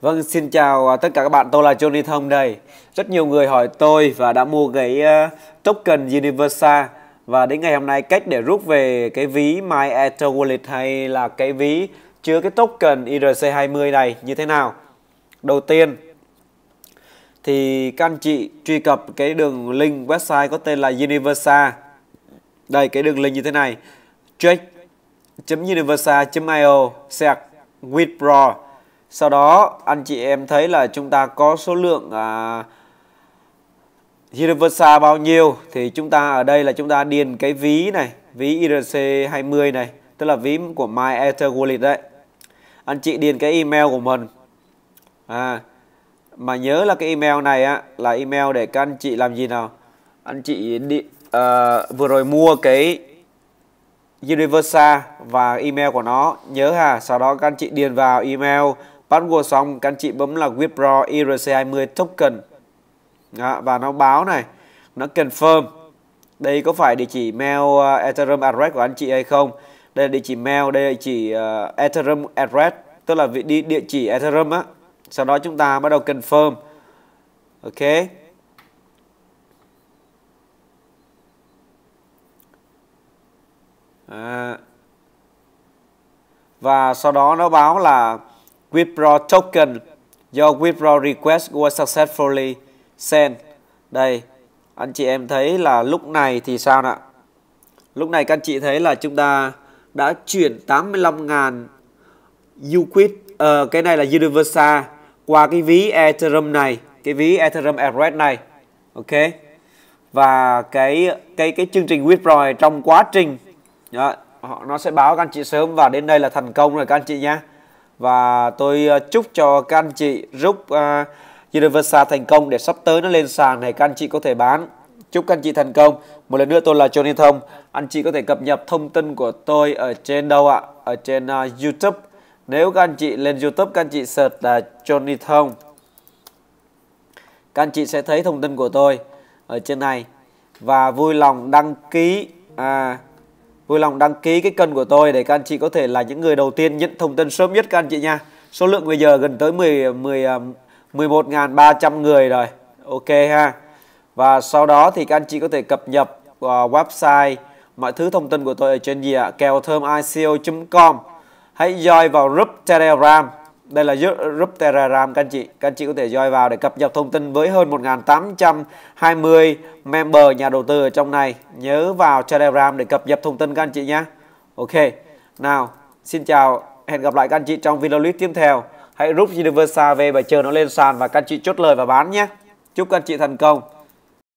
Vâng, xin chào à, tất cả các bạn, tôi là Johnny Thông đây. Rất nhiều người hỏi tôi và đã mua cái à, token Universa và đến ngày hôm nay cách để rút về cái ví My Ether Wallet hay là cái ví chứa cái token ERC 20 này như thế nào. Đầu tiên thì các anh chị truy cập cái đường link website có tên là Universa đây, cái đường link như thế này. Check.universa.io sạc pro Sau đó, anh chị em thấy là chúng ta có số lượng... À, Universal bao nhiêu thì chúng ta ở đây là chúng ta điền cái ví này, ví IRC20 này, tức là ví của My Ether Wallet đấy. Anh chị điền cái email của mình. À mà nhớ là cái email này á là email để các anh chị làm gì nào? Anh chị đi uh, vừa rồi mua cái Universa và email của nó nhớ hà sau đó các anh chị điền vào email password xong các anh chị bấm là withdraw ERC20 token đó, và nó báo này nó confirm đây có phải địa chỉ mail uh, Ethereum address của anh chị hay không đây là địa chỉ mail đây là địa chỉ uh, Ethereum address tức là địa, địa chỉ Ethereum á sau đó chúng ta bắt đầu confirm ok à. và sau đó nó báo là withdraw token do withdraw request was successfully sent đây anh chị em thấy là lúc này thì sao ạ lúc này các anh chị thấy là chúng ta đã chuyển 85.000 UQuid uh, cái này là universal qua cái ví Ethereum này cái ví Ethereum Address này ok và cái cái cái chương trình withdraw trong quá trình đó, nó sẽ báo các anh chị sớm và đến đây là thành công rồi các anh chị nha và tôi ờ, chúc cho các anh chị rút uh, ờ, Universal thành công để sắp tới nó lên sàn này các anh chị có thể bán chúc các anh chị thành công một lần nữa tôi là Johnny Thông anh chị có thể cập nhật thông tin của tôi ở trên đâu ạ ở trên uh, YouTube nếu các anh chị lên YouTube các anh chị search là Johnny Thông các anh chị sẽ thấy thông tin của tôi ở trên này và vui lòng đăng ký à, uh, Vui lòng đăng ký cái kênh của tôi để các anh chị có thể là những người đầu tiên nhận thông tin sớm nhất các anh chị nha. Số lượng bây giờ gần tới 10 10 11.300 người rồi. Ok ha. Và sau đó thì các anh chị có thể cập nhật uh, website mọi thứ thông tin của tôi ở trên gì ạ? À? Kèo thơm ICO.com. Hãy join vào group Telegram đây là group Telegram các anh chị. Các anh chị có thể join vào để cập nhật thông tin với hơn 1820 member nhà đầu tư ở trong này. Nhớ vào Telegram để cập nhật thông tin các anh chị nhé. Ok. Nào, xin chào. Hẹn gặp lại các anh chị trong video clip tiếp theo. Hãy rút Universal về và chờ nó lên sàn và các anh chị chốt lời và bán nhé. Chúc các anh chị thành công.